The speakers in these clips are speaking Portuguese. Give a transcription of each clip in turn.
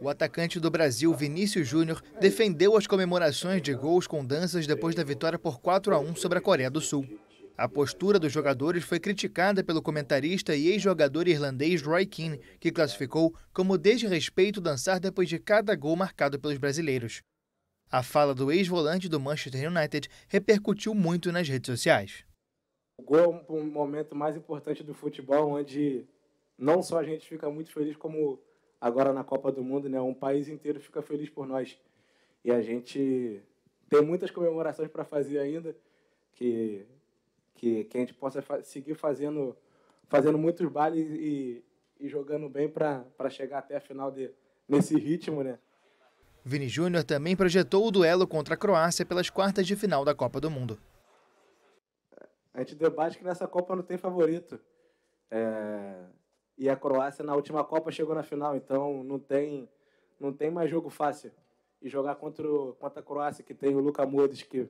O atacante do Brasil, Vinícius Júnior, defendeu as comemorações de gols com danças depois da vitória por 4 a 1 sobre a Coreia do Sul. A postura dos jogadores foi criticada pelo comentarista e ex-jogador irlandês Roy Keane, que classificou como desrespeito dançar depois de cada gol marcado pelos brasileiros. A fala do ex-volante do Manchester United repercutiu muito nas redes sociais. O gol é um momento mais importante do futebol, onde não só a gente fica muito feliz, como agora na Copa do Mundo, né? Um país inteiro fica feliz por nós. E a gente tem muitas comemorações para fazer ainda, que, que, que a gente possa fa seguir fazendo, fazendo muitos bailes e, e jogando bem para chegar até a final de, nesse ritmo, né? Vini Júnior também projetou o duelo contra a Croácia pelas quartas de final da Copa do Mundo. A gente debate que nessa Copa não tem favorito. É, e a Croácia na última Copa chegou na final, então não tem, não tem mais jogo fácil. E jogar contra, o, contra a Croácia, que tem o Luka Modric, que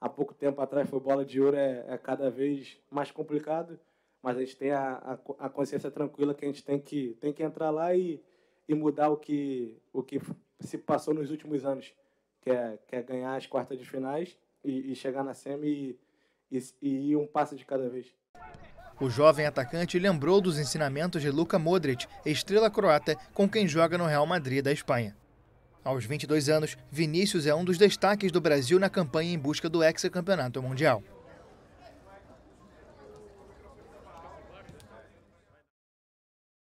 há pouco tempo atrás foi bola de ouro, é, é cada vez mais complicado. Mas a gente tem a, a, a, consciência tranquila que a gente tem que, tem que entrar lá e, e mudar o que, o que se passou nos últimos anos, que é, que é ganhar as quartas de finais e, e chegar na semi e, e, e um passo de cada vez. O jovem atacante lembrou dos ensinamentos de Luka Modric, estrela croata com quem joga no Real Madrid da Espanha. Aos 22 anos, Vinícius é um dos destaques do Brasil na campanha em busca do hexacampeonato mundial.